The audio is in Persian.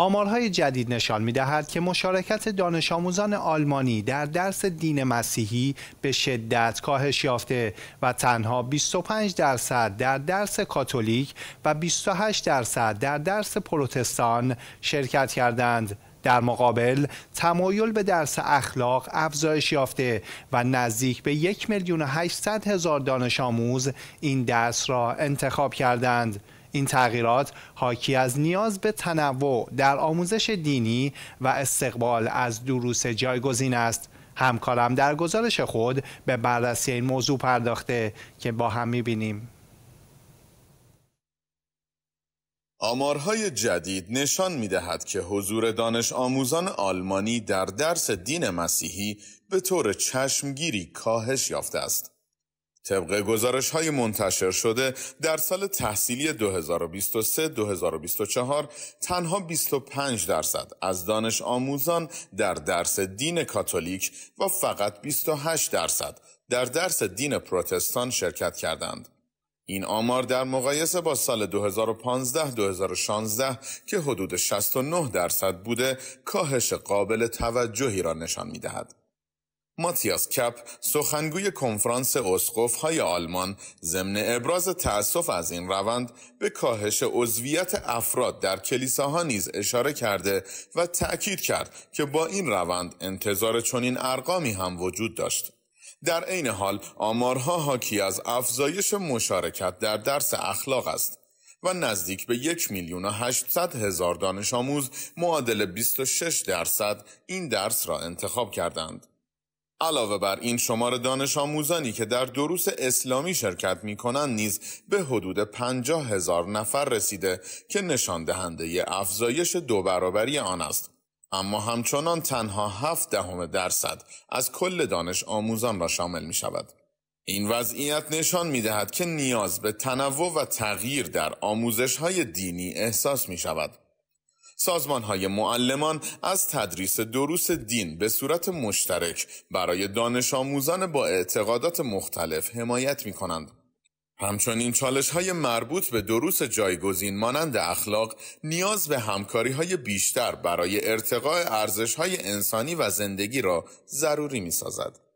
آمارهای جدید نشان می دهد که مشارکت دانش آموزان آلمانی در درس دین مسیحی به شدت کاهش یافته و تنها 25 درصد در درس کاتولیک و 28 درصد در درس پروتستان شرکت کردند. در مقابل تمایل به درس اخلاق افزایش یافته و نزدیک به یک میلیون و هزار دانش آموز این درس را انتخاب کردند. این تغییرات حاکی از نیاز به تنوع در آموزش دینی و استقبال از دروس جایگزین است همکارم در گزارش خود به بررسی این موضوع پرداخته که با هم میبینیم آمارهای جدید نشان می که حضور دانش آموزان آلمانی در درس دین مسیحی به طور چشمگیری کاهش یافته است. طبق گزارش های منتشر شده در سال تحصیلی 2023-2024 تنها 25 درصد از دانش آموزان در درس دین کاتولیک و فقط 28 درصد در درس دین پروتستان شرکت کردند. این آمار در مقایسه با سال 2015-2016 که حدود 69 درصد بوده کاهش قابل توجهی را نشان می دهد. ماتیاس کپ سخنگوی کنفرانس اسقف های آلمان ضمن ابراز تأسف از این روند به کاهش عضویت افراد در کلیساها نیز اشاره کرده و تأکید کرد که با این روند انتظار چنین ارقامی هم وجود داشت. در عین حال آمارها حاکی از افزایش مشارکت در درس اخلاق است. و نزدیک به یک میلیون و هشتصد هزار دانش آموز معادل 26 درصد این درس را انتخاب کردند. علاوه بر این شمار دانش آموزانی که در دروس اسلامی شرکت می کنند نیز به حدود پنجاه هزار نفر رسیده که نشان دهنده افزایش دو برابری آن است. اما همچنان تنها هفت دهم درصد از کل دانش آموزان را شامل می شود. این وضعیت نشان می دهد که نیاز به تنوع و تغییر در آموزش های دینی احساس می شود. سازمان های معلمان از تدریس دروس دین به صورت مشترک برای دانش آموزان با اعتقادات مختلف حمایت می کنند. همچنین چالش های مربوط به دروس جایگزین مانند اخلاق نیاز به همکاری های بیشتر برای ارتقاء ارزش های انسانی و زندگی را ضروری می سازد.